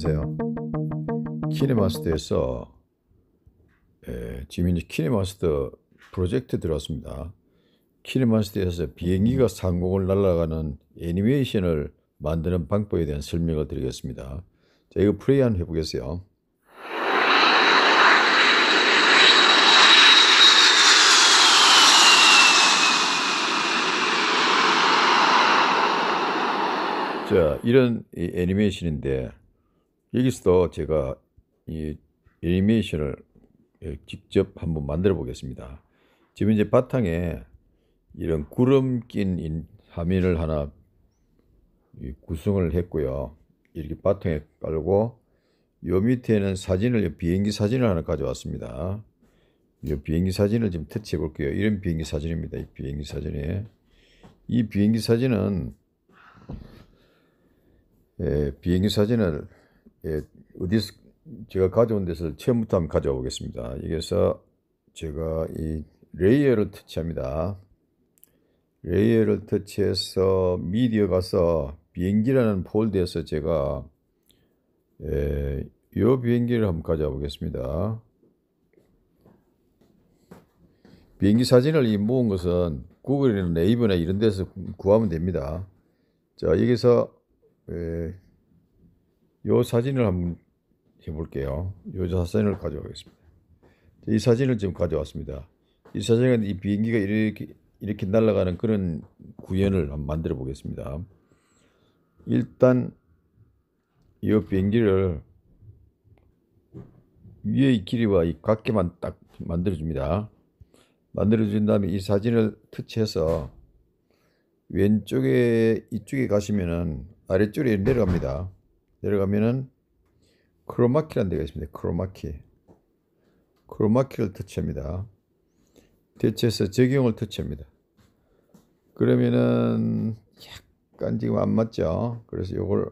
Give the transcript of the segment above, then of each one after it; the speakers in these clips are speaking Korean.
안녕하세요. 키네마스터에서 예, 지금 이제 키네마스터 프로젝트 들어왔습니다. 키네마스터에서 비행기가 상공을 날아가는 애니메이션을 만드는 방법에 대한 설명을 드리겠습니다. 자, 이거 플레이 한번 해보겠어요. 자, 이런 애니메이션인데 여기서도 제가 이 애니메이션을 예, 직접 한번 만들어 보겠습니다. 지금 이제 바탕에 이런 구름 낀 화면을 하나 구성을 했고요. 이렇게 바탕에 깔고 요 밑에는 사진을 비행기 사진을 하나 가져왔습니다. 이 비행기 사진을 지금 터치해 볼게요. 이런 비행기 사진입니다. 이 비행기 사진에 이 비행기 사진은 예, 비행기 사진을 예, 어디서 제가 가져온 데서 처음부터 한번 가져와 보겠습니다. 여기서 제가 이 레이어를 터치합니다. 레이어를 터치해서 미디어 가서 비행기라는 폴더에서 제가 예, 이 비행기를 한번 가져 보겠습니다. 비행기 사진을 모은 것은 구글이나 네이버나 이런 데서 구하면 됩니다. 자, 여기서 예, 요 사진을 한번 해볼게요. 요 사진을 가져오겠습니다. 이 사진을 지금 가져왔습니다. 이 사진은 이 비행기가 이렇게 이렇게 날아가는 그런 구현을 한번 만들어 보겠습니다. 일단 이 비행기를 위의 길이와 이 각계만 딱 만들어 줍니다. 만들어 준 다음에 이 사진을 터치해서 왼쪽에 이쪽에 가시면은 아래쪽에 내려갑니다. 내려가면은 크로마키라는 데가 있습니다. 크로마키. 크로마키를 터치합니다. 대체해서 적용을 터치합니다. 그러면은 약간 지금 안 맞죠? 그래서 이걸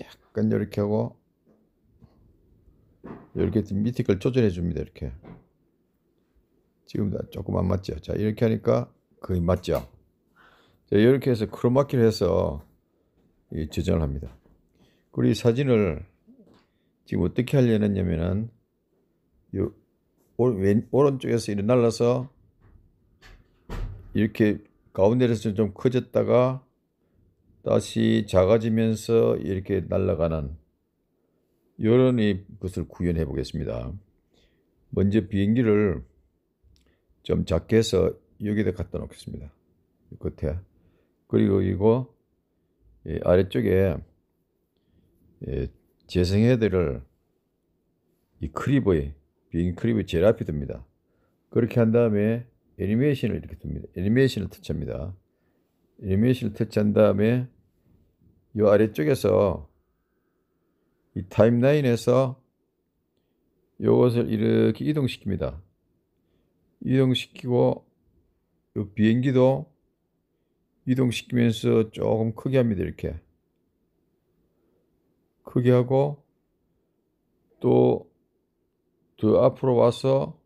약간 이렇게 하고 이렇게 밑에 걸 조절해 줍니다. 이렇게. 지금 조금 안 맞죠? 자, 이렇게 하니까 거의 맞죠? 자, 이렇게 해서 크로마키를 해서 이 저장을 합니다. 그리고이 사진을 지금 어떻게 하려느냐면은 요 왼, 오른쪽에서 이렇게 날라서 이렇게 가운데에서 좀 커졌다가 다시 작아지면서 이렇게 날아가는 이런 것을 구현해 보겠습니다. 먼저 비행기를 좀 작게 해서 여기다 갖다 놓겠습니다. 끝에. 그리고 이거 아래쪽에 예, 재생헤드를 이크립의비크립버 제일 앞에 둡니다. 그렇게 한 다음에 애니메이션을 이렇게 둡니다. 애니메이션을 터치합니다. 애니메이션을 터치한 다음에 이 아래쪽에서 이 타임라인에서 이것을 이렇게 이동시킵니다. 이동시키고 이 비행기도 이동시키면서 조금 크게 합니다. 이렇게 크게 하고 또 더 앞으로 와서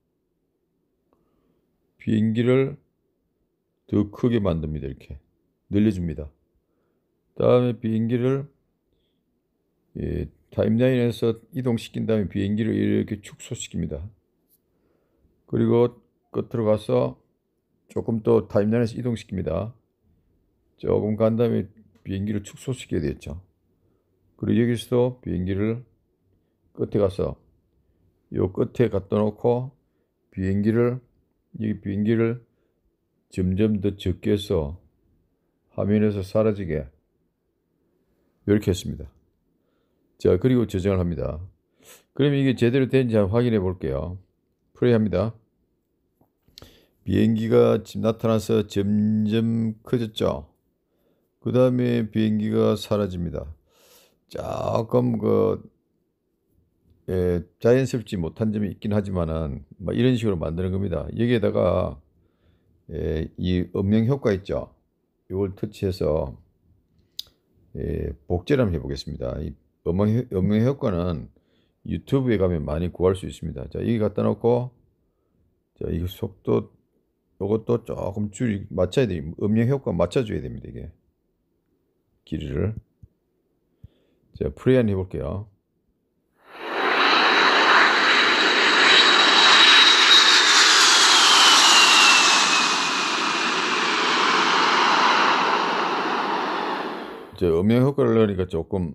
비행기를 더 크게 만듭니다. 이렇게 늘려줍니다. 다음에 비행기를 예, 타임라인에서 이동시킨 다음에 비행기를 이렇게 축소시킵니다. 그리고 끝으로 가서 조금 더 타임라인에서 이동시킵니다. 조금 간 다음에 비행기를 축소시켜야 되겠죠. 그리고 여기서도 비행기를 끝에 가서 요 끝에 갖다 놓고 비행기를 여기 비행기를 점점 더 적게 해서 화면에서 사라지게 이렇게 했습니다. 자 그리고 저장을 합니다. 그럼 이게 제대로 된지 한번 확인해 볼게요. 플레이 합니다. 비행기가 지금 나타나서 점점 커졌죠. 그 다음에 비행기가 사라집니다. 조금 그 예, 자연스럽지 못한 점이 있긴 하지만은 뭐 이런 식으로 만드는 겁니다. 여기에다가 예, 이 음영 효과 있죠. 이걸 터치해서 예, 복제를 한번 해보겠습니다. 이 음영, 음영 효과는 유튜브에 가면 많이 구할 수 있습니다. 자, 여기 갖다 놓고 자, 이 속도 이것도 조금 줄이 맞춰야 돼. 음영 효과 맞춰줘야 됩니다. 이게 길이를. 자, 프리한 해볼게요. 이제 음영 효과를 넣으니까 조금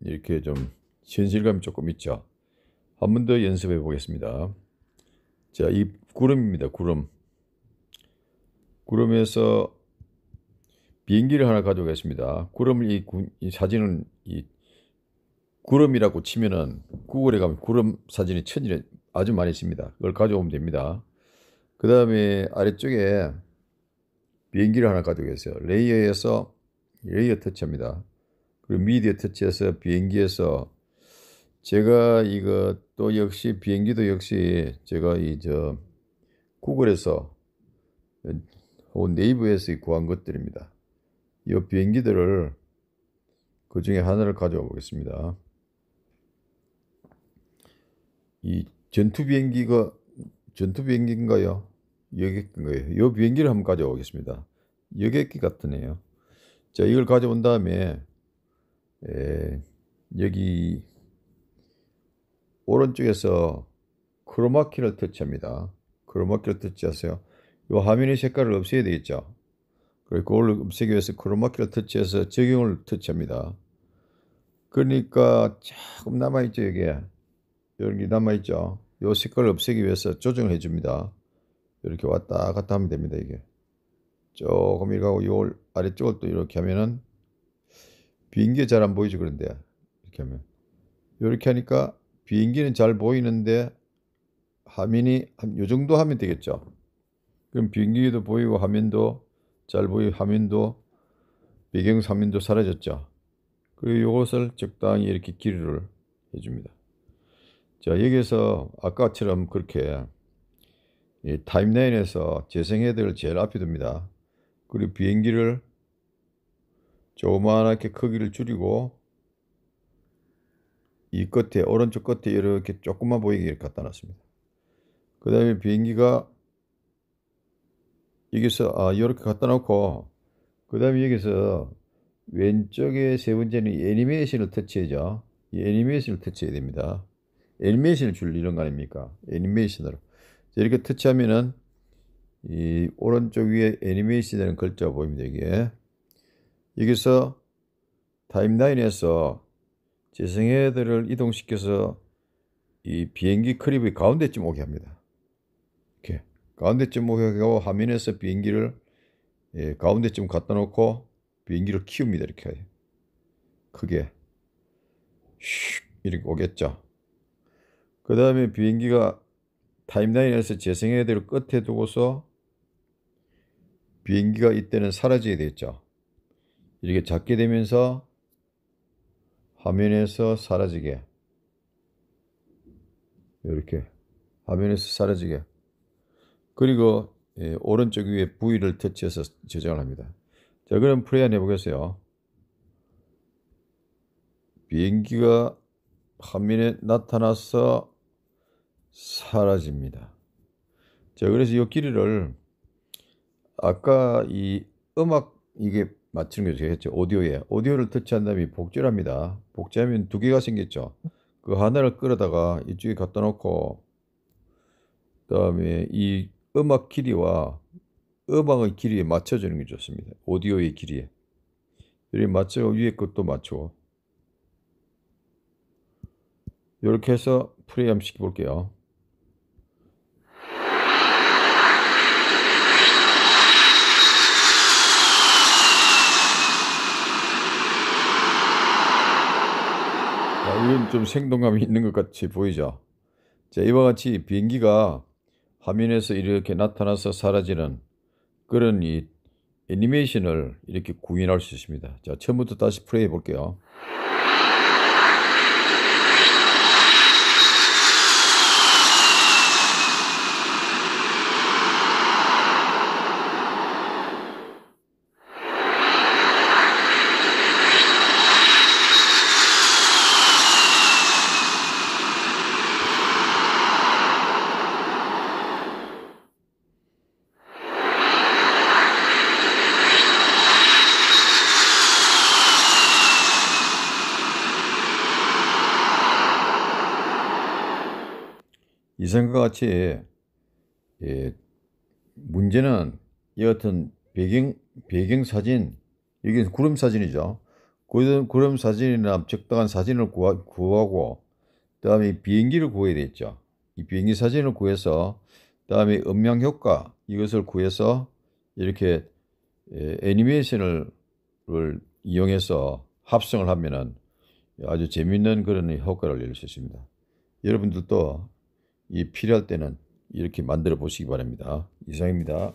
이렇게 좀 현실감이 조금 있죠. 한 번 더 연습해 보겠습니다. 자, 이 구름입니다. 구름. 구름에서 비행기를 하나 가져오겠습니다. 구름을 이, 이 사진은 이 구름이라고 치면은 구글에 가면 구름 사진이 천일에 아주 많이 있습니다. 그걸 가져오면 됩니다. 그 다음에 아래쪽에 비행기를 하나 가져오겠어요. 레이어에서 레이어 터치합니다. 그리고 미디어 터치해서 비행기에서 제가 이거 또 역시 비행기도 역시 제가 이 저 구글에서 혹은 네이버에서 구한 것들입니다. 이 비행기들을 그 중에 하나를 가져와 보겠습니다. 이 전투 비행기가 전투 비행기인가요? 여객기인가요? 요 비행기를 한번 가져오겠습니다. 여객기 같으네요. 자, 이걸 가져온 다음에 에, 여기 오른쪽에서 크로마키를 터치합니다. 크로마키를 터치하세요. 이 화면의 색깔을 없애야 되겠죠. 그리고 그걸 없애기 위해서 크로마키를 터치해서 적용을 터치합니다. 그러니까 조금 남아있죠, 여기에. 여기 남아있죠. 요 색깔을 없애기 위해서 조정을 해줍니다. 이렇게 왔다 갔다 하면 됩니다. 이게 조금 이일하고요 아래쪽을 또 이렇게 하면은 비행기 잘안 보이죠. 그런데 이렇게 하면 이렇게 하니까 비행기는 잘 보이는데 화면이 한 요 정도 하면 되겠죠. 그럼 비행기도 보이고 화면도 잘 보이 화면도 배경 화면도 사라졌죠. 그리고 이것을 적당히 이렇게 길이를 해줍니다. 자, 여기에서 아까처럼 그렇게 이 타임라인에서 재생헤드를 제일 앞에 둡니다. 그리고 비행기를 조그맣게 크기를 줄이고 이 끝에 오른쪽 끝에 이렇게 조금만 보이게 갖다 놨습니다. 그 다음에 비행기가 여기서 아 이렇게 갖다 놓고 그 다음에 여기서 왼쪽에 세 번째는 애니메이션을 터치해죠. 이 애니메이션을 터치해야 됩니다. 애니메이션을 줄이는 거 아닙니까? 애니메이션으로. 이렇게 터치하면은 이 오른쪽 위에 애니메이션이는 글자가 보입니다. 이게. 여기서 타임라인에서 재생해들을 이동시켜서 이 비행기 크립의 가운데쯤 오게 합니다. 이렇게 가운데쯤 오게 하고 화면에서 비행기를 예, 가운데쯤 갖다 놓고 비행기를 키웁니다. 이렇게 크게 슉 이렇게 오겠죠. 그 다음에 비행기가 타임라인에서 재생해대로 끝에 두고서 비행기가 이때는 사라지게 되었죠. 이렇게 작게 되면서 화면에서 사라지게 이렇게 화면에서 사라지게 그리고 예, 오른쪽 위에 부위를 터치해서 저장을 합니다. 자 그럼 플레이 한 해보겠어요. 비행기가 화면에 나타나서 사라집니다. 자, 그래서 이 길이를 아까 이 음악 이게 맞추는 게 되겠죠. 오디오에. 오디오를 터치한 다음에 복제합니다. 복제하면 두 개가 생겼죠. 그 하나를 끌어다가 이쪽에 갖다 놓고 그다음에 이 음악 길이와 음악의 길이에 맞춰 주는 게 좋습니다. 오디오의 길이에. 여기 맞춰 위에 것도 맞추 이렇게 해서 프레임 시켜 볼게요. 이건 좀 생동감이 있는 것 같이 보이죠. 자, 이와 같이 비행기가 화면에서 이렇게 나타나서 사라지는 그런 이 애니메이션을 이렇게 구현할 수 있습니다. 자, 처음부터 다시 플레이해 볼게요. 이상과 같이 예, 문제는 여하튼 배경 배경 사진 여기 구름 사진이죠. 그 구름 사진이나 적당한 사진을 구하, 구하고 그다음에 비행기를 구해야 되겠죠. 이 비행기 사진을 구해서 그다음에 음향 효과 이것을 구해서 이렇게 예, 애니메이션을 이용해서 합성을 하면은 아주 재미있는 그런 효과를 낼 수 있습니다. 여러분들도 이 필요할 때는 이렇게 만들어 보시기 바랍니다. 이상입니다.